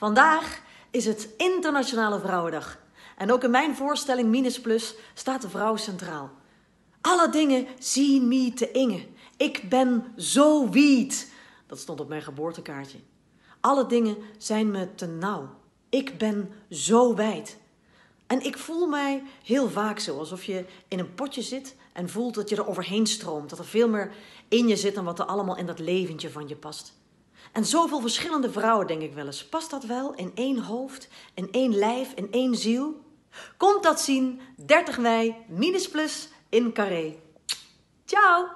Vandaag is het Internationale Vrouwendag. En ook in mijn voorstelling Minus Plus staat de vrouw centraal. Alle dingen zien me te inge. Ik ben zo wiet. Dat stond op mijn geboortekaartje. Alle dingen zijn me te nauw. Ik ben zo wijd. En ik voel mij heel vaak zo, alsof je in een potje zit en voelt dat je er overheen stroomt. Dat er veel meer in je zit dan wat er allemaal in dat leventje van je past. En zoveel verschillende vrouwen, denk ik wel eens. Past dat wel in één hoofd, in één lijf, in één ziel? Komt dat zien, 30 mei, minus plus, in Carré. Ciao!